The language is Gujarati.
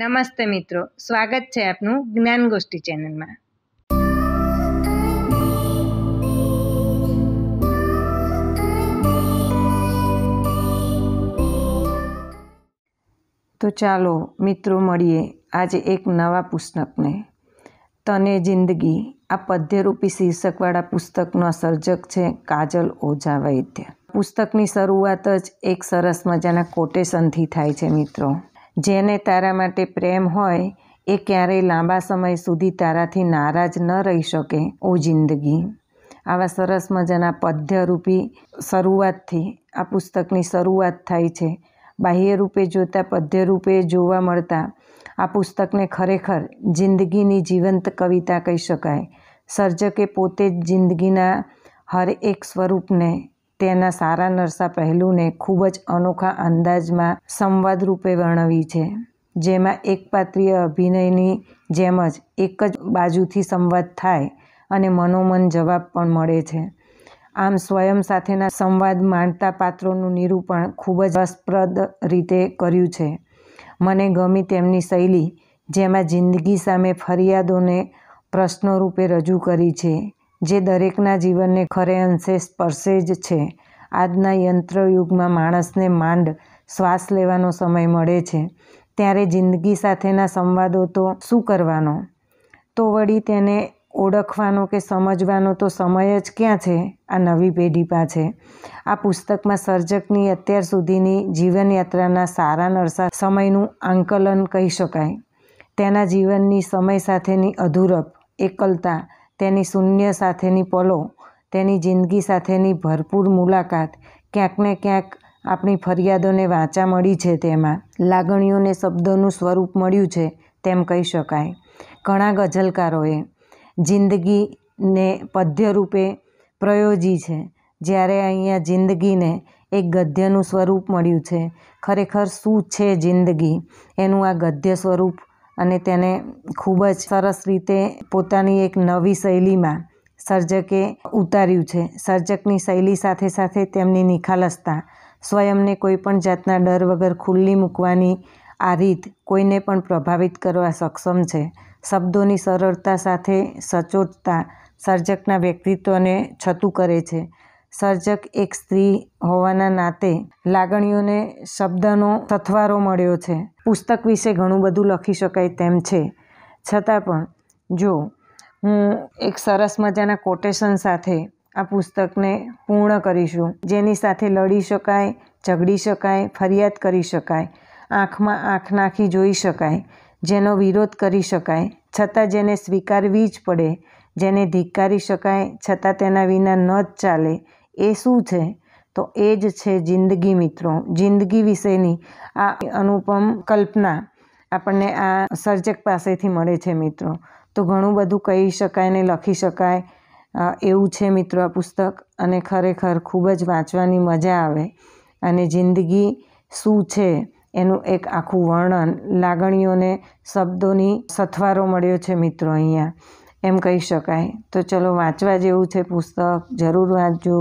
નમસ્તે મિત્રો સ્વાગત છે આપનું જ્ઞાન ગોષ્ઠી ચેનલમાં તો ચાલો મિત્રો મળીએ આજે એક નવા પુસ્તકને તને જિંદગી આ પદ્યરૂપી શીર્ષકવાળા પુસ્તકનો સર્જક છે કાજલ ઓઝા વૈદ્ય પુસ્તકની શરૂઆત જ એક સરસ મજાના કોટેશનથી થાય છે મિત્રો જેને તારા માટે પ્રેમ હોય એ ક્યારેય લાંબા સમય સુધી તારાથી નારાજ ન રહી શકે ઓ જિંદગી આવા સરસ મજાના પદ્યરૂપી શરૂઆતથી આ પુસ્તકની શરૂઆત થાય છે બાહ્ય રૂપે જોતાં પદ્યરૂપે જોવા મળતા આ પુસ્તકને ખરેખર જિંદગીની જીવંત કવિતા કહી શકાય સર્જકે પોતે જ જિંદગીના હર એક સ્વરૂપને તેના સારા નરસા પહેલુંને ખૂબ જ અનોખા અંદાજમાં સંવાદ રૂપે વર્ણવી છે જેમાં એકપાત્રીય અભિનયની જેમ જ એક જ બાજુથી સંવાદ થાય અને મનોમન જવાબ પણ મળે છે આમ સ્વયં સાથેના સંવાદ માણતા પાત્રોનું નિરૂપણ ખૂબ જ રસપ્રદ રીતે કર્યું છે મને ગમી તેમની શૈલી જેમાં જિંદગી સામે ફરિયાદોને પ્રશ્નો રૂપે રજૂ કરી છે જે દરેકના જીવનને ખરે અંશે સ્પર્શે જ છે આજના યંત્રયુગમાં માણસને માંડ શ્વાસ લેવાનો સમય મળે છે ત્યારે જિંદગી સાથેના સંવાદો તો શું કરવાનો તો વળી તેને ઓળખવાનો કે સમજવાનો તો સમય જ ક્યાં છે આ નવી પેઢી પાસે આ પુસ્તકમાં સર્જકની અત્યાર સુધીની જીવનયાત્રાના સારા નરસા સમયનું આંકલન કહી શકાય તેના જીવનની સમય સાથેની અધૂરપ એકલતા તેની શૂન્ય સાથેની પલો તેની જિંદગી સાથેની ભરપૂર મુલાકાત ક્યાંક ને ક્યાંક આપણી ફરિયાદોને વાચા મળી છે તેમાં લાગણીઓને શબ્દોનું સ્વરૂપ મળ્યું છે તેમ કહી શકાય ઘણા ગઝલકારોએ જિંદગીને પદ્યરૂપે પ્રયોજી છે જ્યારે અહીંયા જિંદગીને એક ગદ્યનું સ્વરૂપ મળ્યું છે ખરેખર શું છે જિંદગી એનું આ ગદ્ય સ્વરૂપ અને તેને ખૂબ જ સરસ રીતે પોતાની એક નવી શૈલીમાં સર્જકે ઉતાર્યું છે સર્જકની શૈલી સાથે સાથે તેમની નિખાલસતા સ્વયંને કોઈપણ જાતના ડર વગર ખુલ્લી મૂકવાની આ રીત કોઈને પણ પ્રભાવિત કરવા સક્ષમ છે શબ્દોની સરળતા સાથે સચોટતા સર્જકના વ્યક્તિત્વને છતું કરે છે સર્જક એક સ્ત્રી હોવાના નાતે લાગણીઓને શબ્દનો તથવારો મળ્યો છે પુસ્તક વિશે ઘણું બધું લખી શકાય તેમ છે છતાં પણ જો હું એક સરસ મજાના કોટેશન સાથે આ પુસ્તકને પૂર્ણ કરીશું જેની સાથે લડી શકાય ઝઘડી શકાય ફરિયાદ કરી શકાય આંખમાં આંખ નાખી જોઈ શકાય જેનો વિરોધ કરી શકાય છતાં જેને સ્વીકારવી જ પડે જેને ધિક્કારી શકાય છતાં તેના વિના ન જ ચાલે એ શું છે તો એ જ છે જિંદગી મિત્રો જિંદગી વિશેની આ અનુપમ કલ્પના આપણને આ સર્જક પાસેથી મળે છે મિત્રો તો ઘણું બધું કહી શકાય ને લખી શકાય એવું છે મિત્રો આ પુસ્તક અને ખરેખર ખૂબ જ વાંચવાની મજા આવે અને જિંદગી શું છે એનું એક આખું વર્ણન લાગણીઓને શબ્દોની સથવારો મળ્યો છે મિત્રો અહીંયા એમ કહી શકાય તો ચલો વાંચવા જેવું છે પુસ્તક જરૂર વાંચજો